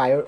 bio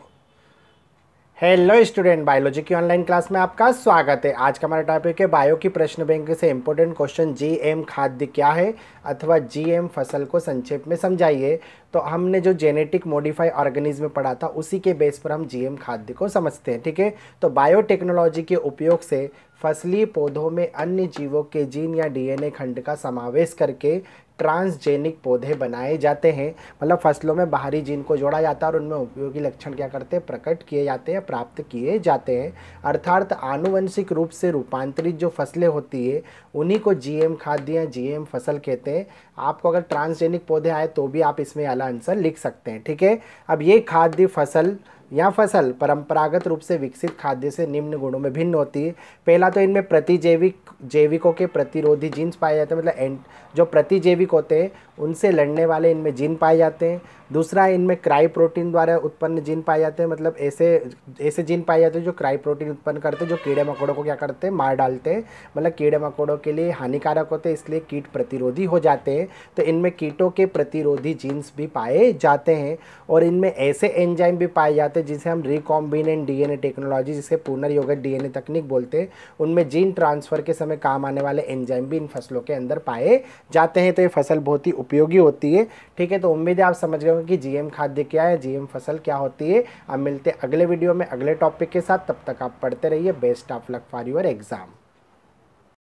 hello student biology की online class में आपका स्वागत है आज का हमारा टॉपिक है बायो की प्रश्न बैंक से इम्पोर्टेंट क्वेश्चन जीएम खाद्य क्या है अथवा जीएम फसल को संक्षेप में समझाइए तो हमने जो जेनेटिक मॉडिफाई ऑर्गेनिज्म पढ़ा था उसी के बेस पर हम जीएम खाद्य को समझते हैं ठीक है तो बायोटेक्नोलॉजी के उपयोग से फसली पौधों में अन्य जीवों के जीन या डीएनए खंड का समावेश करके ट्रांसजेनिक पौधे बनाए जाते हैं मतलब फसलों में बाहरी जीन को जोड़ा जाता है और उनमें उपयोगी लक्षण क्या करते हैं प्रकट किए जाते हैं प्राप्त किए जाते हैं अर्थात आनुवंशिक रूप से रूपांतरित जो फसलें होती है उन्हीं को जीएम खाद्य या जीएम फसल कहते हैं आपको अगर ट्रांसजेनिक पौधे आए तो भी आप इसमें अला आंसर लिख सकते हैं ठीक है अब ये खाद्य फसल यह फसल परंपरागत रूप से विकसित खाद्य से निम्न गुणों में भिन्न होती है पहला तो इनमें प्रतिजैविक जैविकों के प्रतिरोधी जीन्स पाए जाते हैं मतलब एंट जो प्रतिजैविक होते हैं उनसे लड़ने वाले इनमें जीन पाए जाते हैं दूसरा इनमें क्राई प्रोटीन द्वारा उत्पन्न जीन पाए जाते हैं मतलब ऐसे ऐसे जीन पाए जाते हैं जो क्राई प्रोटीन उत्पन्न करते हैं जो कीड़े मकोड़ों को क्या करते हैं मार डालते हैं मतलब कीड़े मकोड़ों के लिए हानिकारक होते हैं इसलिए कीट प्रतिरोधी हो जाते हैं तो इनमें कीटों के प्रतिरोधी जीन्स भी पाए जाते हैं और इनमें ऐसे एंजाइम भी पाए जाते हैं हैं जिसे हम रिकॉम्बिनेंट डीएनए टेक्नोलॉजी जिसे पुनर्योगत डीएनए तकनीक बोलते हैं उनमें जीन ट्रांसफ़र के समय काम आने वाले एंजाइम भी इन फसलों के अंदर पाए जाते हैं तो ये फसल बहुत ही उपयोगी होती है ठीक है तो उम्मीद है आप समझ गए कि जीएम खाद्य क्या है जीएम फसल क्या होती है अब मिलते हैं अगले वीडियो में अगले टॉपिक के साथ तब तक आप पढ़ते रहिए best of luck for your exam